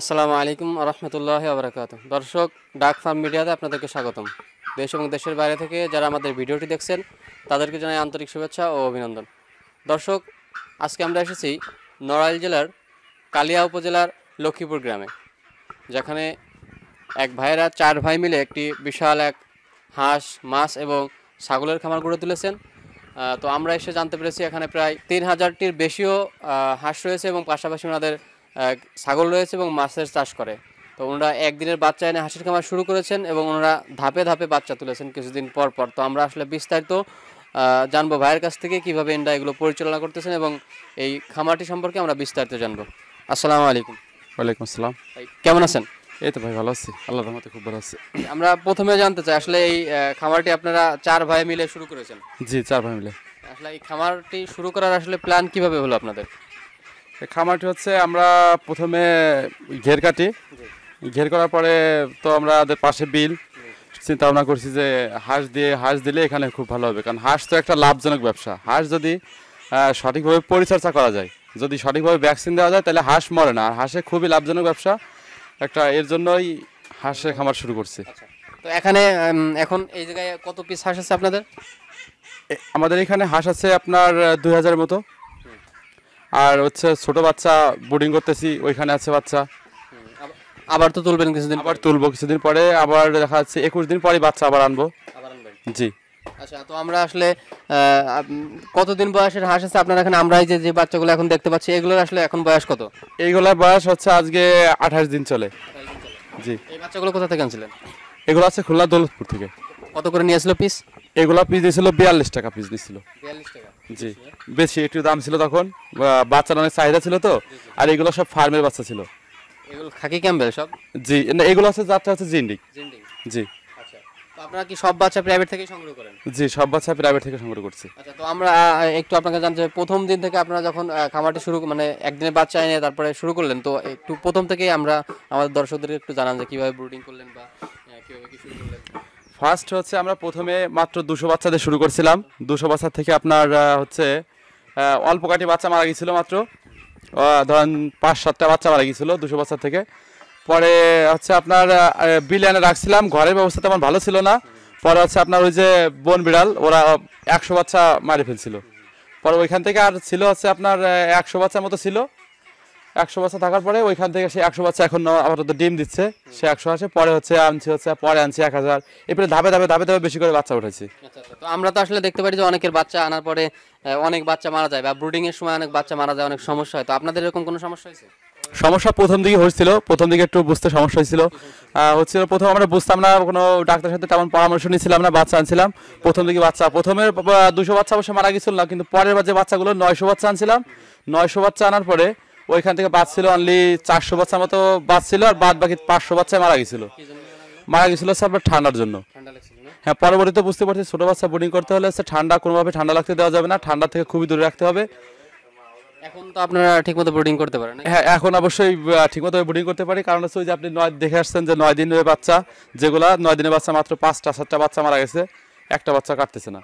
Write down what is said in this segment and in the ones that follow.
আসসালামু আলাইকুম রহমতুল্লাহ আবরাকাত দর্শক ডাক ফার্ম মিডিয়াতে আপনাদেরকে স্বাগতম দেশ এবং দেশের বাইরে থেকে যারা আমাদের ভিডিওটি দেখছেন তাদেরকে জানাই আন্তরিক শুভেচ্ছা ও অভিনন্দন দর্শক আজকে আমরা এসেছি নড়াইল জেলার কালিয়া উপজেলার লক্ষ্মীপুর গ্রামে যেখানে এক ভাইয়েরা চার ভাই মিলে একটি বিশাল এক হাঁস মাছ এবং ছাগলের খামার গড়ে তুলেছেন তো আমরা এসে জানতে পেরেছি এখানে প্রায় তিন হাজারটির বেশিও হাঁস রয়েছে এবং পাশাপাশি ওনাদের ছাগল রয়েছে এবং মাছের চাষ করে তো ওনারা একদিনের বাচ্চা এনে হাঁসের খামার শুরু করেছেন এবং ওনারা ধাপে ধাপে বাচ্চা তুলেছেন কিছুদিন পর পর তো আমরা আসলে বিস্তারিত জানবো ভাইয়ের কাছ থেকে কীভাবে এনরা এগুলো পরিচালনা করতেছেন এবং এই খামারটি সম্পর্কে আমরা বিস্তারিত জানবো আসসালামু আলাইকুম ওয়ালাইকুম আসসালাম কেমন আছেন এই তো ভাই ভালো আছি আল্লাহ রহমতে খুব ভালো আছি আমরা প্রথমে জানতে চাই আসলে এই খামারটি আপনারা চার ভাই মিলে শুরু করেছেন জি চার ভাই মিলে আসলে এই খামারটি শুরু করার আসলে প্ল্যান কিভাবে হলো আপনাদের খামারটি হচ্ছে আমরা প্রথমে ঘের কাটি ঘের করার পরে তো আমাদের পাশে বিল চিন্তা ভাবনা করছি যে হাঁস দিয়ে হাঁস দিলে এখানে খুব ভালো হবে কারণ হাঁস তো একটা লাভজনক ব্যবসা হাঁস যদি সঠিকভাবে পরিচর্যা করা যায় যদি সঠিকভাবে ভ্যাকসিন দেওয়া যায় তাহলে হাঁস মরে না আর হাঁসে খুবই লাভজনক ব্যবসা একটা এর জন্যই হাঁসে খামার শুরু করছে আচ্ছা। তো এখানে এখন এই জায়গায় কত পিস হাঁস আছে আপনাদের আমাদের এখানে হাঁস আছে আপনার দুই হাজার মতো আর হচ্ছে ছোট বাচ্চা বোর্ডিং করতেছি ওইখানে আছে বাচ্চা আবার তো তুলবেন কিছুদিন আবার তুলবো কিছুদিন পরে আবার দেখা যাচ্ছে একুশ দিন পরে বাচ্চা আবার আনবো জি আচ্ছা তো আমরা আসলে কতদিন বয়সের হাঁস আছে আপনার এখানে আমরাই যে যে বাচ্চাগুলো এখন দেখতে পাচ্ছি এগুলোর আসলে এখন বয়স কত এইগুলোর বয়স হচ্ছে আজকে আঠাশ দিন চলে জি এই বাচ্চাগুলো কোথা থেকে আনছিলেন এগুলো আছে খুলনা দৌলতপুর থেকে কত করে নিয়ে আসলো পিস এগুলা পিস দিয়েছিল বিয়াল্লিশ টাকা পিস দিছিল জি বেশি একটু দাম ছিল তখন বাচ্চার অনেক চাহিদা ছিল তো আর এগুলো সব ফার্মের বাচ্চা ছিল খাকি সব জি না এগুলো আছে যাত্রা আছে জিন্ডিক জি আচ্ছা, আপনারা প্রাইভেট থেকে সংগ্রহ আচ্ছা, তো আমরা একটু আপনাকে প্রথম দিন থেকে যখন শুরু মানে বাচ্চা এনে তারপরে শুরু করলেন তো একটু প্রথম থেকেই আমরা আমাদের দর্শকদের একটু জানান যে কিভাবে ব্রুডিং করলেন বা কিভাবে ফার্স্ট হচ্ছে আমরা প্রথমে মাত্র দুশো বাচ্চাদের শুরু করছিলাম দুশো বাচ্চা থেকে আপনার হচ্ছে অল্প কাটি বাচ্চা মারা গিয়েছিল মাত্র ধরেন পাঁচ সাতটা বাচ্চা মারা গিয়েছিলো দুশো বাচ্চা থেকে পরে হচ্ছে আপনার বিলিয়ানে রাখছিলাম ঘরের ব্যবস্থা তেমন ভালো ছিল না পরে হচ্ছে আপনার ওই যে বন বিড়াল ওরা একশো বাচ্চা মারে ফেলছিল পরে ওইখান থেকে আর ছিল হচ্ছে আপনার একশো বাচ্চার মতো ছিল একশো বাচ্চা থাকার পরে ওইখান থেকে সে একশো বাচ্চা এখন আপাতত ডিম দিচ্ছে সে একশো আসে পরে হচ্ছে আনছি হচ্ছে পরে আনছি এক হাজার এরপরে ধাপে ধাপে ধাপে ধাপে বেশি করে বাচ্চা উঠেছি আচ্ছা, আচ্ছা। তো আমরা তো আসলে দেখতে পারি যে অনেকের বাচ্চা আনার পরে অনেক বাচ্চা মারা যায় বা ব্রুডিং এর সময় অনেক বাচ্চা মারা যায় অনেক সমস্যা হয় তো আপনাদের এরকম কোনো সমস্যা হয়েছে সমস্যা প্রথম দিকে হয়েছিল প্রথম দিকে একটু বুঝতে সমস্যা হয়েছিল হচ্ছিল প্রথম আমরা বুঝতাম না কোনো ডাক্তারের সাথে তেমন পরামর্শ নিয়েছিলাম না বাচ্চা আনছিলাম প্রথম দিকে বাচ্চা প্রথমের দুশো বাচ্চা অবশ্য মারা গেছিল না কিন্তু পরের বার যে বাচ্চাগুলো নয়শো বাচ্চা আনছিলাম নয়শো বাচ্চা আনার পরে ওইখান থেকে বাদ ছিল অনলি চারশো বাচ্চার মতো বাদ ছিল আর বাদ বাকি পাঁচশো বাচ্চা মারা গেছিল মারা গেছিল আপনার ঠান্ডার জন্য হ্যাঁ পরবর্তীতে বুঝতে পারছি ছোটো বাচ্চা বোর্ডিং করতে হলে সে ঠান্ডা কোনোভাবে ঠান্ডা লাগতে দেওয়া যাবে না ঠান্ডা থেকে খুবই দূরে রাখতে হবে এখন তো আপনারা ঠিক মতো বোর্ডিং করতে পারেন হ্যাঁ এখন অবশ্যই ঠিক মতো বোর্ডিং করতে পারি কারণ হচ্ছে ওই যে আপনি নয় দেখে আসছেন যে নয় দিনের বাচ্চা যেগুলা নয় দিনের বাচ্চা মাত্র পাঁচটা সাতটা বাচ্চা মারা গেছে একটা বাচ্চা কাটতেছে না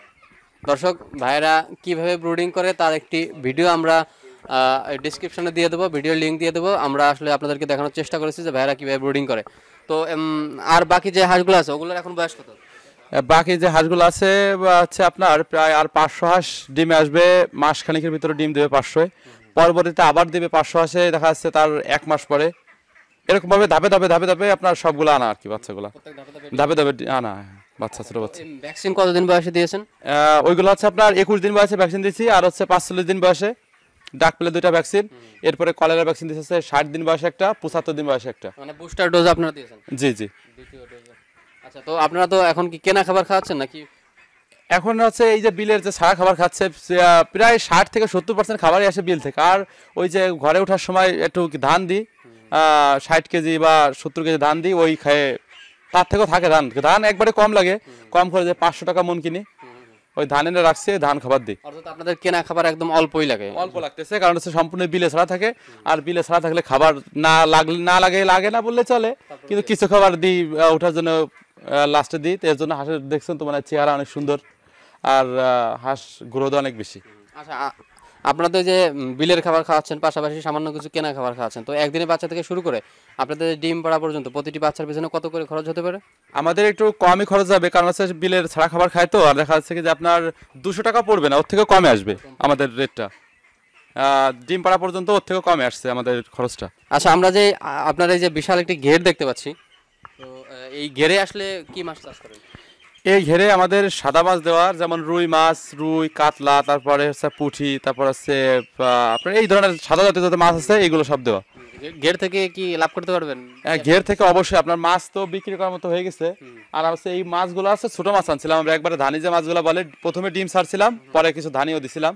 দর্শক ভাইরা কিভাবে ব্রুডিং করে তার একটি ভিডিও আমরা ডিসক্রিপশানে দিয়ে দেবো ভিডিও লিঙ্ক দিয়ে দেবো আমরা আসলে আপনাদেরকে দেখানোর চেষ্টা করেছি যে ভাইরা কীভাবে ব্রুডিং করে তো আর বাকি যে হাঁসগুলো আছে ওগুলোর এখন বয়স কত বাকি যে হাঁসগুলো আছে হচ্ছে আপনার প্রায় আর পাঁচশো হাঁস ডিমে আসবে মাস খানিকের ভিতরে ডিম দেবে পাঁচশো পরবর্তীতে আবার দেবে পাঁচশো হাঁসে দেখা যাচ্ছে তার এক মাস পরে এরকমভাবে ধাপে ধাপে ধাপে ধাপে আপনার সবগুলো আনা আর কি বাচ্চাগুলো ধাপে ধাপে আনা হ্যাঁ, বাচ্চা ছোটো বাচ্চা ভ্যাকসিন কতদিন বয়সে দিয়েছেন ওইগুলো হচ্ছে আপনার একুশ দিন বয়সে ভ্যাকসিন দিয়েছি আর হচ্ছে পাঁচচল্লিশ দিন বয়সে ডাক পেলে দুইটা ভ্যাকসিন এরপরে কলেরা ভ্যাকসিন দিয়েছে ষাট দিন বয়সে একটা পঁচাত্তর দিন বয়সে একটা মানে বুস্টার ডোজ আপনারা দিয়েছেন জি জি আচ্ছা তো আপনারা তো এখন কি কেনা খাবার খাওয়াচ্ছেন নাকি এখন হচ্ছে এই যে বিলের যে সারা খাবার খাচ্ছে প্রায় ষাট থেকে সত্তর পার্সেন্ট খাবারই আসে বিল থেকে আর ওই যে ঘরে ওঠার সময় একটু ধান দিই ষাট কেজি বা সত্তর কেজি ধান দিই ওই খায়ে তার থেকেও থাকে ধান ধান একবারে কম লাগে কম করে যে পাঁচশো টাকা মন কিনি ওই ধান এনে রাখছে ধান খাবার দিই আপনাদের কেনা খাবার একদম অল্পই লাগে অল্প লাগতেছে কারণ হচ্ছে সম্পূর্ণ বিলে ছাড়া থাকে আর বিলে ছাড়া থাকলে খাবার না লাগলে না লাগে লাগে না বললে চলে কিন্তু কিছু খাবার দিই ওঠার জন্য লাস্টে দিই এর জন্য হাঁসের দেখছেন তো মানে চেহারা অনেক সুন্দর আর হাঁস গ্রোথ অনেক বেশি আচ্ছা আপনাদের যে বিলের খাবার খাওয়াচ্ছেন পাশাপাশি সামান্য কিছু কেনা খাবার খাওয়াচ্ছেন তো একদিনে বাচ্চা থেকে শুরু করে আপনাদের ডিম পড়া পর্যন্ত প্রতিটি বাচ্চার পিছনে কত করে খরচ হতে পারে আমাদের একটু কমই খরচ যাবে কারণ হচ্ছে বিলের ছাড়া খাবার খায় তো আর দেখা যাচ্ছে যে আপনার দুশো টাকা পড়বে না ওর থেকে কমে আসবে আমাদের রেটটা ডিম পাড়া পর্যন্ত ওর থেকে কমে আসছে আমাদের খরচটা আচ্ছা আমরা যে আপনার এই যে বিশাল একটি ঘের দেখতে পাচ্ছি তো এই ঘেরে আসলে কি মাছ চাষ করেন এই ঘেরে আমাদের সাদা মাছ দেওয়ার যেমন রুই মাছ রুই কাতলা তারপরে হচ্ছে পুঁটি তারপর হচ্ছে এই ধরনের সাদা জাতীয় যাতে মাছ আছে এইগুলো সব দেওয়া ঘের থেকে কি লাভ করতে পারবেন হ্যাঁ, ঘের থেকে অবশ্যই আপনার মাছ তো বিক্রি করার মতো হয়ে গেছে আর হচ্ছে এই মাছগুলো আছে ছোট মাছ আনছিলাম আমরা একবারে ধানি যে মাছগুলো বলে প্রথমে ডিম ছাড়ছিলাম পরে কিছু ধানিও দিছিলাম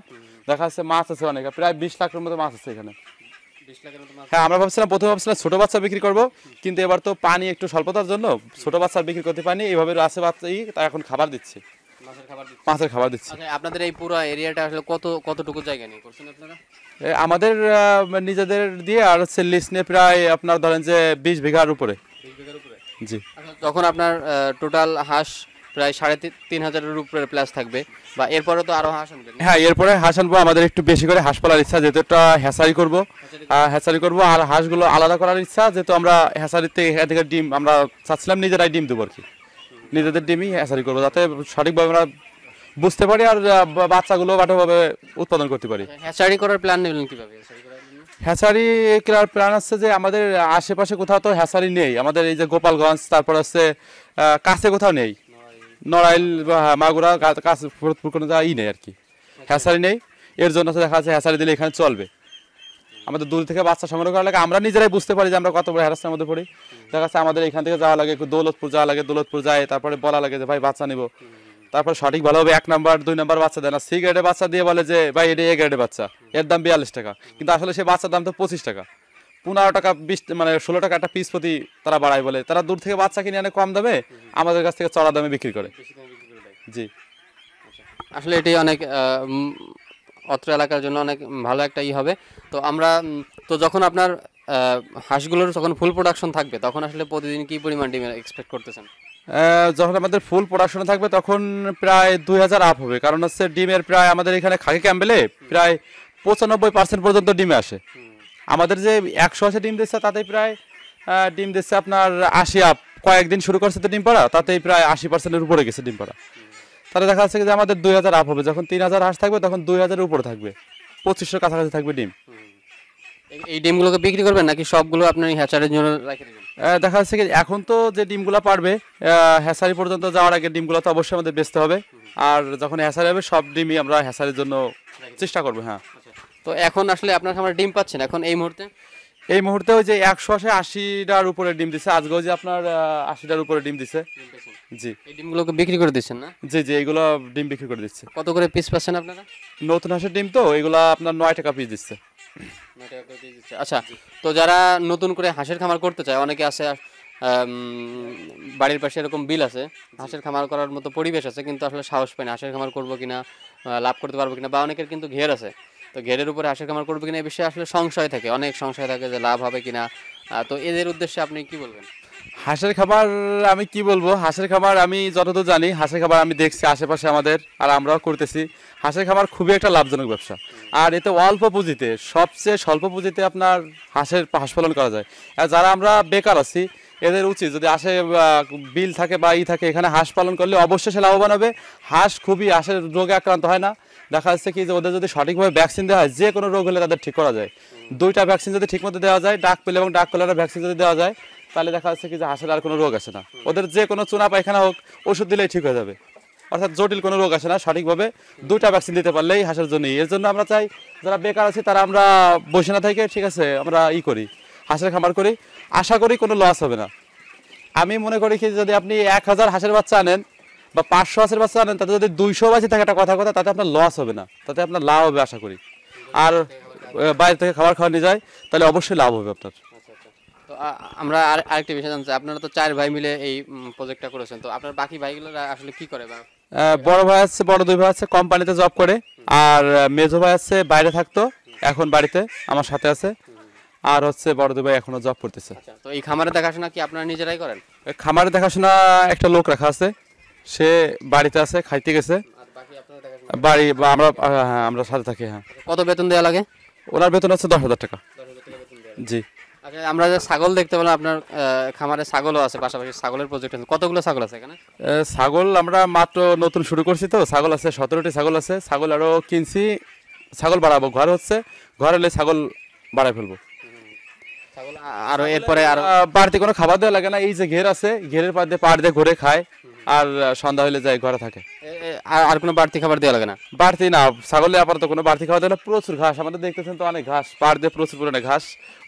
দেখা যাচ্ছে মাছ আছে অনেক প্রায় বিশ লাখের মতো মাছ আছে এখানে হ্যাঁ আমরা ভাবছিলাম প্রথমে ভাবছিলাম ছোটো বাচ্চা বিক্রি করব কিন্তু এবার তো পানি একটু স্বল্পতার জন্য ছোটো বাচ্চা বিক্রি করতে পারিনি এভাবে আছে বাচ্চাই তারা এখন খাবার দিচ্ছে মাছের খাবার দিচ্ছে আচ্ছা, আপনাদের এই পুরো এরিয়াটা আসলে কত কতটুকু জায়গা নিয়ে করছেন আপনারা আমাদের নিজেদের দিয়ে আর হচ্ছে লিস নিয়ে প্রায় আপনার ধরেন যে বিশ বিঘার উপরে জি তখন আচ্ছা, আপনার টোটাল হাঁস প্রায় সাড়ে তিন হাজারের উপরে প্লাস থাকবে বা এরপরে তো আরও হাসান হ্যাঁ এরপরে হাঁস আনবো আমাদের একটু বেশি করে হাঁস পালার ইচ্ছা যেহেতু একটা হ্যাঁসারি করবো হ্যাঁসারি করবো আর হাঁসগুলো আলাদা করার ইচ্ছা যেহেতু আমরা হ্যাঁসারিতে এখান থেকে ডিম আমরা চাচ্ছিলাম নিজেরাই ডিম দেবো আর কি নিজেদের ডিমই হ্যাঁসারি করবো যাতে সঠিকভাবে আমরা বুঝতে পারি আর বাচ্চাগুলো ভালোভাবে উৎপাদন করতে পারি আচ্ছা, হ্যাঁসারি করার প্ল্যান নেবেন কীভাবে হ্যাঁসারি করার প্ল্যান আছে যে আমাদের আশেপাশে কোথাও তো হ্যাঁসারি নেই আমাদের এই যে গোপালগঞ্জ তারপর হচ্ছে কাছে কোথাও নেই নড়াইল বা মাগুরা কাজ ফরিদপুর কোনো যা ই নেই আর কি হ্যাসারি নেই এর জন্য দেখা যাচ্ছে হ্যাসারি দিলে এখানে চলবে আমাদের দূর থেকে বাচ্চা সংগ্রহ করা লাগে আমরা নিজেরাই বুঝতে পারি যে আমরা কত বড় হ্যারাসের মধ্যে পড়ি দেখা যাচ্ছে আমাদের এখান থেকে যাওয়া লাগে একটু দৌলতপুর যাওয়া লাগে দৌলতপুর যায় তারপরে বলা লাগে যে ভাই বাচ্চা নিব তারপরে সঠিক হবে এক নাম্বার দুই নাম্বার বাচ্চা দেয় না সি গ্রেডে বাচ্চা দিয়ে বলে যে ভাই এটা এ গ্রেডে বাচ্চা এর দাম বিয়াল্লিশ টাকা কিন্তু আসলে সে বাচ্চার দাম তো পঁচিশ টাকা পনেরো টাকা বিশ মানে ষোলো টাকা একটা পিস প্রতি তারা বাড়ায় বলে তারা দূর থেকে বাচ্চা কিনে অনেক কম দামে আমাদের কাছ থেকে চড়া দামে বিক্রি করে জি আচ্ছা। আসলে এটি অনেক অত্র এলাকার জন্য অনেক ভালো একটা ই হবে তো আমরা তো যখন আপনার হাঁসগুলোর যখন ফুল প্রোডাকশন থাকবে তখন আসলে প্রতিদিন কি পরিমাণ ডিম এক্সপেক্ট করতেছেন যখন আমাদের ফুল প্রোডাকশন থাকবে তখন প্রায় দুই হাজার আপ হবে কারণ হচ্ছে ডিমের প্রায় আমাদের এখানে খাকি ক্যাম্পেলে প্রায় পঁচানব্বই পার্সেন্ট পর্যন্ত ডিমে আসে আমাদের যে একশো আশি ডিম দিচ্ছে তাতে প্রায় ডিম দিচ্ছে আপনার আশি আপ কয়েকদিন শুরু করছে তো ডিম পাড়া তাতেই প্রায় আশি পার্সেন্টের উপরে গেছে ডিম পাড়া তাহলে দেখা যাচ্ছে যে আমাদের দুই হাজার আপ হবে যখন তিন হাজার হাঁস থাকবে তখন দুই হাজারের উপরে থাকবে পঁচিশশোর কাছাকাছি থাকবে ডিম এই ডিমগুলোকে বিক্রি করবেন নাকি সবগুলো আপনার হ্যাচারের জন্য দেখা যাচ্ছে কি এখন তো যে ডিমগুলো পারবে হ্যাচারি পর্যন্ত যাওয়ার আগে ডিমগুলো তো অবশ্যই আমাদের বেচতে হবে আর যখন হ্যাচারি হবে সব ডিমই আমরা হ্যাচারির জন্য চেষ্টা করবো হ্যাঁ তো এখন আসলে আপনার খামারে ডিম পাচ্ছেন এখন এই মুহূর্তে এই মুহূর্তে ওই যে একশো আসে আশিটার উপরে ডিম দিছে আজকেও যে আপনার আশিটার উপরে ডিম দিছে জি এই ডিমগুলোকে বিক্রি করে দিচ্ছেন না জি জি এইগুলো ডিম বিক্রি করে দিচ্ছে কত করে পিস পাচ্ছেন আপনারা নতুন হাঁসের ডিম তো এগুলো আপনার নয় টাকা পিস দিচ্ছে আচ্ছা তো যারা নতুন করে হাঁসের খামার করতে চায় অনেকে আছে বাড়ির পাশে এরকম বিল আছে হাঁসের খামার করার মতো পরিবেশ আছে কিন্তু আসলে সাহস পায় না হাঁসের খামার করবো কিনা লাভ করতে পারবো কিনা বা অনেকের কিন্তু ঘের আছে তো ঘেরের উপরে হাঁসের কামার করবে কিনা এ বিষয়ে আসলে সংশয় থাকে অনেক সংশয় থাকে যে লাভ হবে কিনা তো এদের উদ্দেশ্যে আপনি কি বলবেন হাঁসের খাবার আমি কি বলবো হাঁসের খাবার আমি যতদূর জানি হাঁসের খাবার আমি দেখছি আশেপাশে আমাদের আর আমরাও করতেছি হাঁসের খাবার খুবই একটা লাভজনক ব্যবসা আর এতে অল্প পুঁজিতে সবচেয়ে স্বল্প পুঁজিতে আপনার হাঁসের হাঁস পালন করা যায় আর যারা আমরা বেকার আছি এদের উচিত যদি আসে বিল থাকে বা ই থাকে এখানে হাঁস পালন করলে অবশ্যই সে লাভবান হবে হাঁস খুবই হাঁসের রোগে আক্রান্ত হয় না দেখা যাচ্ছে কি যে ওদের যদি সঠিকভাবে ভ্যাকসিন দেওয়া হয় যে কোনো রোগ হলে তাদের ঠিক করা যায় দুইটা ভ্যাকসিন যদি ঠিকমতো দেওয়া যায় ডাক পেলে এবং ডাক কলেরা ভ্যাকসিন যদি দেওয়া যায় তাহলে দেখা যাচ্ছে কি যে হাঁসের আর কোনো রোগ আসে না ওদের যে কোনো চুনা পায়খানা হোক ওষুধ দিলেই ঠিক হয়ে যাবে অর্থাৎ জটিল কোনো রোগ আসে না সঠিকভাবে দুইটা ভ্যাকসিন দিতে পারলেই হাঁসের জন্য এর জন্য আমরা চাই যারা বেকার আছে তারা আমরা বসে না থেকে ঠিক আছে আমরা ই করি হাঁসের খামার করি আশা করি কোনো লস হবে না আমি মনে করি কি যদি আপনি এক হাজার হাঁসের বাচ্চা আনেন বা পাঁচশো আশের বাচ্চা আনেন তাতে যদি দুইশো বাসে থাকে একটা কথা কথা তাতে আপনার লস হবে না তাতে আপনার লাভ হবে আশা করি আর বাইরে থেকে খাবার খাওয়া নিয়ে যায় তাহলে অবশ্যই লাভ হবে আপনার আমরা আর আরেকটি বিষয় জানতে আপনারা তো চার ভাই মিলে এই প্রজেক্টটা করেছেন তো আপনার বাকি ভাইগুলো আসলে কি করে বড় ভাই আছে বড় দুই ভাই আছে কোম্পানিতে জব করে আর মেজো ভাই আছে বাইরে থাকতো এখন বাড়িতে আমার সাথে আছে আর হচ্ছে বড় দুই ভাই এখনো জব করতেছে আচ্ছা, তো এই খামারে দেখাশোনা কি আপনারা নিজেরাই করেন খামারে দেখাশোনা একটা লোক রাখা আছে সে বাড়িতে আছে খাইতে গেছে বাড়ি বা আমরা হ্যাঁ আমরা সাথে থাকি হ্যাঁ কত বেতন দেওয়া লাগে ওনার বেতন আছে দশ হাজার টাকা জি আচ্ছা, আমরা যে ছাগল দেখতে পেলাম আপনার খামারে ছাগলও আছে পাশাপাশি ছাগলের প্রজেক্ট আছে কতগুলো ছাগল আছে এখানে ছাগল আমরা মাত্র নতুন শুরু করছি তো ছাগল আছে সতেরোটি ছাগল আছে ছাগল আরও কিনছি ছাগল বাড়াবো ঘর হচ্ছে ঘর হলে ছাগল বাড়ায় ফেলবো ছাগল আরও এরপরে আর বাড়তি কোনো খাবার দেওয়া লাগে না এই যে ঘের আছে ঘেরের পাড় দিয়ে পাড় দিয়ে ঘুরে খায় আর সন্ধ্যা হলে যায় ঘরে থাকে আর কোনো বাড়তি খাবার দেওয়া লাগে না বাড়তি না ছাগলে আপাতত কোনো বাড়তি খাবার দেওয়া প্রচুর ঘাস আমাদের দেখতেছেন তো অনেক ঘাস পাড় দিয়ে প্রচুর পরিমাণে ঘাস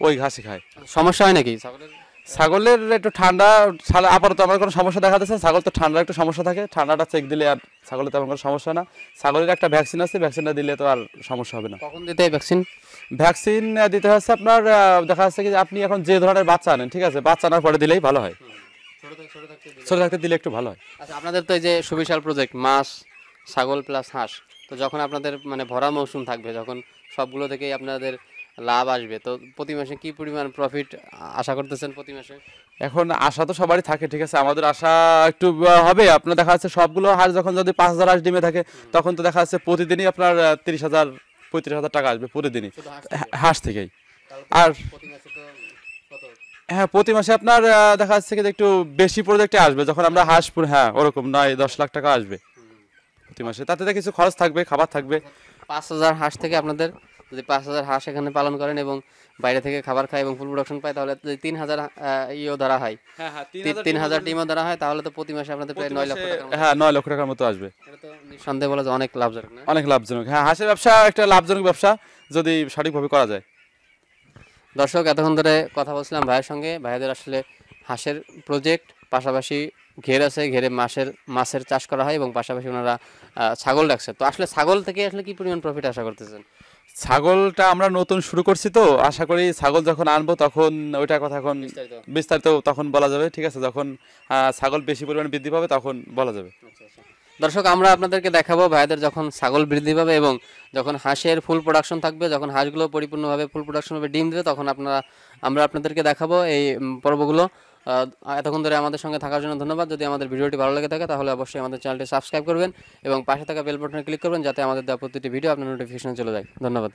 ওই ঘাসই খায় সমস্যা হয় নাকি ছাগলের ছাগলের একটু ঠান্ডা আপাতত আমার কোনো সমস্যা দেখা যাচ্ছে ছাগল তো ঠান্ডার একটু সমস্যা থাকে ঠান্ডাটা চেক দিলে আর ছাগলের তো আমার কোনো সমস্যা না ছাগলের একটা ভ্যাকসিন আছে ভ্যাকসিনটা দিলে তো আর সমস্যা হবে না কখন দিতে ভ্যাকসিন ভ্যাকসিন দিতে হচ্ছে আপনার দেখা যাচ্ছে কি আপনি এখন যে ধরনের বাচ্চা আনেন ঠিক আছে বাচ্চা আনার পরে দিলেই ভালো হয় ছোট থাকতে দিলে একটু ভালো হয় আচ্ছা আপনাদের তো এই যে সুবিশাল প্রজেক্ট মাস ছাগল প্লাস হাঁস তো যখন আপনাদের মানে ভরা মৌসুম থাকবে যখন সবগুলো থেকেই আপনাদের লাভ আসবে তো প্রতি মাসে কি পরিমাণ প্রফিট আশা করতেছেন প্রতি মাসে এখন আশা তো সবারই থাকে ঠিক আছে আমাদের আশা একটু হবে আপনার দেখা যাচ্ছে সবগুলো হাঁস যখন যদি পাঁচ হাজার হাঁস ডিমে থাকে তখন তো দেখা যাচ্ছে প্রতিদিনই আপনার তিরিশ হাজার পঁয়ত্রিশ হাজার টাকা আসবে প্রতিদিনই হাঁস থেকেই হ্যাঁ, আর হ্যাঁ প্রতি মাসে আপনার দেখা যাচ্ছে কিন্তু একটু বেশি প্রজেক্টে আসবে যখন আমরা হাসপুর হ্যাঁ ওরকম নয় দশ লাখ টাকা আসবে প্রতি মাসে তাতে তো কিছু খরচ থাকবে খাবার থাকবে পাঁচ হাজার হাঁস থেকে আপনাদের যদি পাঁচ হাজার হাঁস এখানে পালন করেন এবং বাইরে থেকে খাবার খায় এবং ফুল প্রোডাকশন পায় তাহলে যদি তিন হাজার ইয়েও ধরা হয় হ্যাঁ, হ্যাঁ, তিন হাজার টিমও ধরা হয় তাহলে তো প্রতি মাসে আপনাদের প্রায় নয় লক্ষ টাকা হ্যাঁ নয় লক্ষ টাকার মতো আসবে এটা বলে নিঃসন্দেহে বলা যায় অনেক লাভজনক অনেক লাভজনক হ্যাঁ হাঁসের ব্যবসা একটা লাভজনক ব্যবসা যদি সঠিকভাবে করা যায় দর্শক এতক্ষণ ধরে কথা বলছিলাম ভাইয়ের সঙ্গে ভাইয়াদের আসলে হাঁসের প্রজেক্ট পাশাপাশি ঘের আছে ঘেরে মাছের মাছের চাষ করা হয় এবং পাশাপাশি ওনারা ছাগল রাখছে তো আসলে ছাগল থেকে আসলে কি পরিমাণ প্রফিট আশা করতেছেন ছাগলটা আমরা নতুন শুরু করছি তো আশা করি ছাগল যখন আনবো তখন ওইটা কথা এখন বিস্তারিত তখন বলা যাবে ঠিক আছে যখন ছাগল বেশি পরিমাণে বৃদ্ধি পাবে তখন বলা যাবে আচ্ছা, আচ্ছা। দর্শক আমরা আপনাদেরকে দেখাবো ভাইদের যখন ছাগল বৃদ্ধি পাবে এবং যখন হাঁসের ফুল প্রোডাকশন থাকবে যখন হাঁসগুলো পরিপূর্ণভাবে ফুল প্রোডাকশন হবে ডিম দেবে তখন আপনারা আমরা আপনাদেরকে দেখাবো এই পর্বগুলো এতক্ষণ ধরে আমাদের সঙ্গে থাকার জন্য ধন্যবাদ যদি আমাদের ভিডিওটি ভালো লেগে থাকে তাহলে অবশ্যই আমাদের চ্যানেলটি সাবস্ক্রাইব করবেন এবং পাশে থাকা বেল ক্লিক করবেন যাতে আমাদের দেওয়া প্রতিটি ভিডিও আপনার নোটিফিকেশন চলে যায় ধন্যবাদ